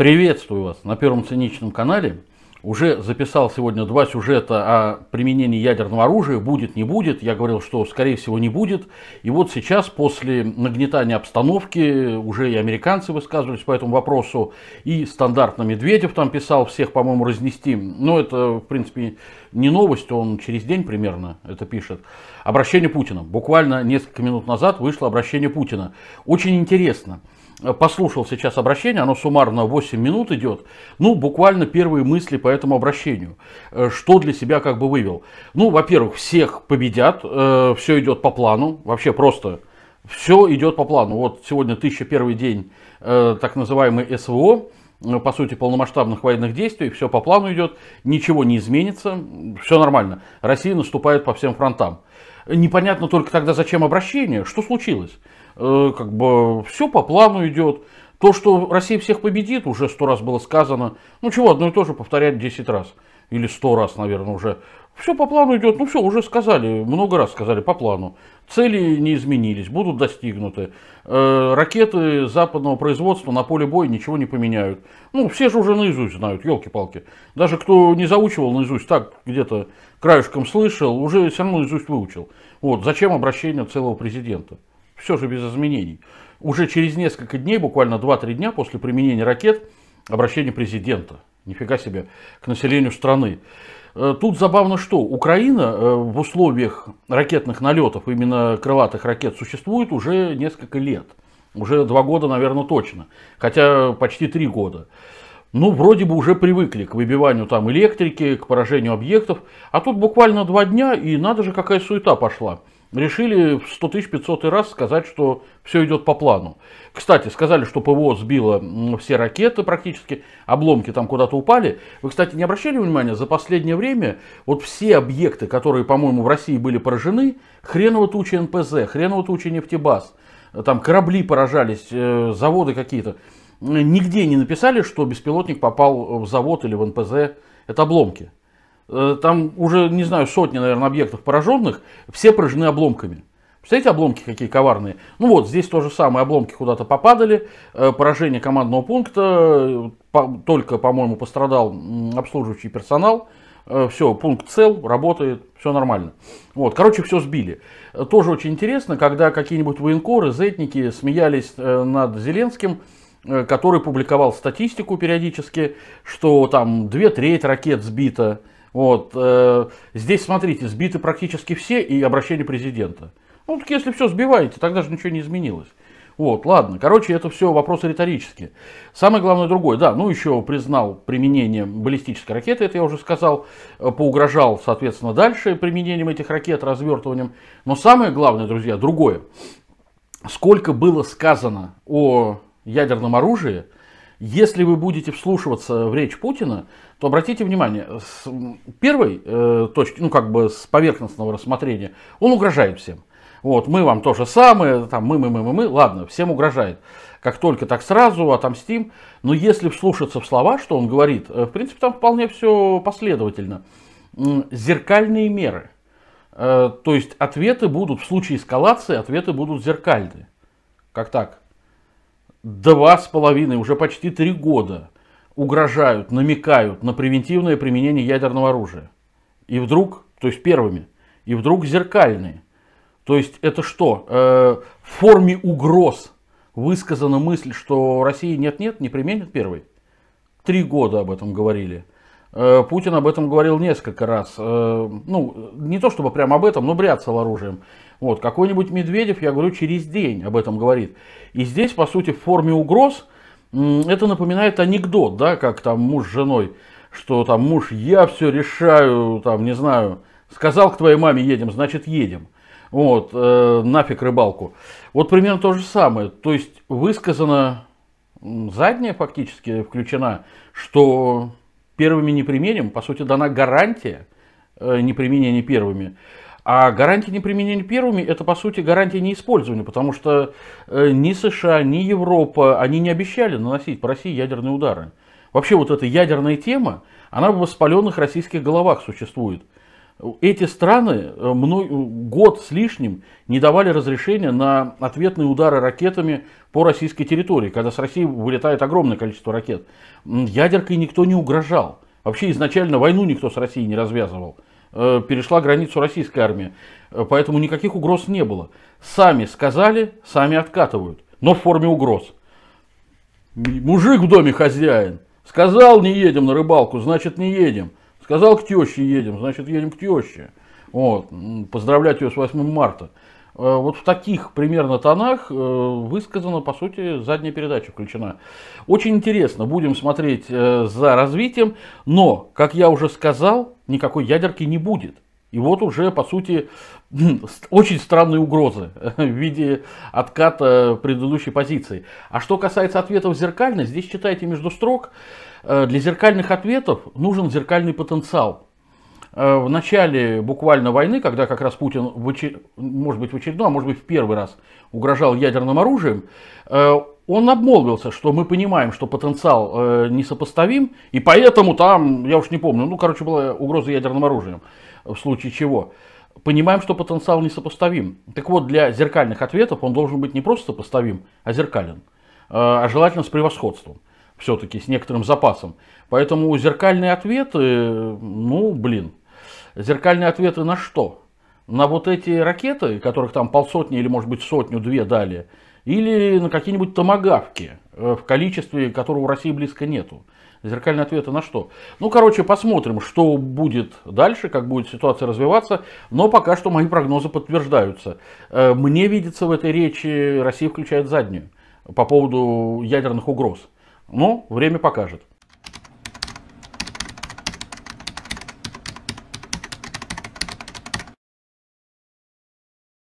Приветствую вас на Первом Циничном канале. Уже записал сегодня два сюжета о применении ядерного оружия, будет, не будет. Я говорил, что скорее всего не будет. И вот сейчас, после нагнетания обстановки, уже и американцы высказывались по этому вопросу, и стандартно Медведев там писал всех, по-моему, разнести. Но это, в принципе, не новость, он через день примерно это пишет. Обращение Путина. Буквально несколько минут назад вышло обращение Путина. Очень интересно послушал сейчас обращение, оно суммарно 8 минут идет, ну, буквально первые мысли по этому обращению. Э, что для себя как бы вывел? Ну, во-первых, всех победят, э, все идет по плану, вообще просто все идет по плану. Вот сегодня 1001 день э, так называемый СВО, по сути, полномасштабных военных действий, все по плану идет, ничего не изменится, все нормально. Россия наступает по всем фронтам. Непонятно только тогда, зачем обращение, что случилось. Э, как бы все по плану идет. То, что Россия всех победит, уже сто раз было сказано. Ну чего, одно и то же повторять 10 раз. Или сто раз, наверное, уже. Все по плану идет. Ну все, уже сказали, много раз сказали по плану. Цели не изменились, будут достигнуты. Э, ракеты западного производства на поле боя ничего не поменяют. Ну, все же уже наизусть знают, елки-палки. Даже кто не заучивал наизусть, так где-то краешком слышал, уже все равно наизусть выучил. Вот, зачем обращение целого президента? все же без изменений. Уже через несколько дней, буквально 2-3 дня после применения ракет, обращение президента, нифига себе, к населению страны. Э, тут забавно что, Украина э, в условиях ракетных налетов, именно крылатых ракет, существует уже несколько лет. Уже два года, наверное, точно. Хотя почти три года. Ну, вроде бы уже привыкли к выбиванию там электрики, к поражению объектов. А тут буквально два дня, и надо же, какая суета пошла решили в 100 тысяч 500 раз сказать, что все идет по плану. Кстати, сказали, что ПВО сбило все ракеты практически, обломки там куда-то упали. Вы, кстати, не обращали внимания, за последнее время вот все объекты, которые, по-моему, в России были поражены, хреново тучи НПЗ, хреново тучи нефтебаз, там корабли поражались, э, заводы какие-то. Нигде не написали, что беспилотник попал в завод или в НПЗ. Это обломки. Э, там уже, не знаю, сотни, наверное, объектов пораженных, все поражены обломками. Представляете, обломки какие коварные. Ну вот, здесь то же самое, обломки куда-то попадали, э, поражение командного пункта, э, только, по-моему, пострадал обслуживающий персонал, все, пункт цел, работает, все нормально. Вот, короче, все сбили. Тоже очень интересно, когда какие-нибудь военкоры, зетники смеялись над Зеленским, который публиковал статистику периодически, что там две трети ракет сбито, вот. Э, здесь, смотрите, сбиты практически все и обращение президента. Ну, так если все сбиваете, тогда же ничего не изменилось. Вот, ладно. Короче, это все вопросы риторические. Самое главное другое. Да, ну еще признал применение баллистической ракеты, это я уже сказал. Э, поугрожал, соответственно, дальше применением этих ракет, развертыванием. Но самое главное, друзья, другое. Сколько было сказано о ядерном оружии – если вы будете вслушиваться в речь Путина, то обратите внимание, с первой э, точки, ну как бы с поверхностного рассмотрения, он угрожает всем. Вот, мы вам то же самое, там, мы, мы, мы, мы, мы, ладно, всем угрожает. Как только так сразу отомстим. Но если вслушаться в слова, что он говорит, э, в принципе, там вполне все последовательно. Зеркальные меры. Э, то есть ответы будут, в случае эскалации, ответы будут зеркальные. Как так? два с половиной, уже почти три года угрожают, намекают на превентивное применение ядерного оружия. И вдруг, то есть первыми, и вдруг зеркальные. То есть это что? Э, в форме угроз высказана мысль, что Россия нет-нет, не применит первый. Три года об этом говорили. Э, Путин об этом говорил несколько раз. Э, ну, не то чтобы прямо об этом, но бряцал оружием. Вот, какой-нибудь Медведев, я говорю, через день об этом говорит. И здесь, по сути, в форме угроз это напоминает анекдот, да, как там муж с женой, что там муж, я все решаю, там, не знаю, сказал к твоей маме едем, значит едем. Вот, э, нафиг рыбалку. Вот примерно то же самое. То есть высказано задняя фактически включена, что первыми не применим. По сути, дана гарантия э, неприменения первыми. А гарантия неприменения первыми – это, по сути, гарантия неиспользования, потому что э, ни США, ни Европа, они не обещали наносить по России ядерные удары. Вообще вот эта ядерная тема, она в воспаленных российских головах существует – эти страны э, э, год с лишним не давали разрешения на ответные удары ракетами по российской территории, когда с России вылетает огромное количество ракет. Ядеркой никто не угрожал. Вообще изначально войну никто с Россией не развязывал. Э, перешла границу российская армия. Поэтому никаких угроз не было. Сами сказали, сами откатывают. Но в форме угроз. Мужик в доме хозяин. Сказал, не едем на рыбалку, значит не едем. Сказал, к теще едем, значит, едем к теще. Вот, поздравлять ее с 8 марта. Э, вот в таких примерно тонах э, высказана, по сути, задняя передача включена. Очень интересно, будем смотреть э, за развитием, но, как я уже сказал, никакой ядерки не будет. И вот уже, по сути, очень странные угрозы в виде отката предыдущей позиции. А что касается ответов зеркально, здесь читайте между строк. Э, для зеркальных ответов нужен зеркальный потенциал. Э, в начале буквально войны, когда как раз Путин, в очер... может быть в очередной, а может быть в первый раз угрожал ядерным оружием, э, он обмолвился, что мы понимаем, что потенциал несопоставим, и поэтому там, я уж не помню, ну, короче, была угроза ядерным оружием, в случае чего. Понимаем, что потенциал несопоставим. Так вот, для зеркальных ответов он должен быть не просто сопоставим, а зеркален, а желательно с превосходством все-таки с некоторым запасом. Поэтому зеркальные ответы, ну, блин, зеркальные ответы на что? На вот эти ракеты, которых там полсотни или, может быть, сотню-две дали, или на какие-нибудь томогавки э, в количестве, которого у России близко нету. Зеркальные ответы на что? Ну, короче, посмотрим, что будет дальше, как будет ситуация развиваться. Но пока что мои прогнозы подтверждаются. Э, мне видится в этой речи Россия включает заднюю по поводу ядерных угроз. Но ну, время покажет.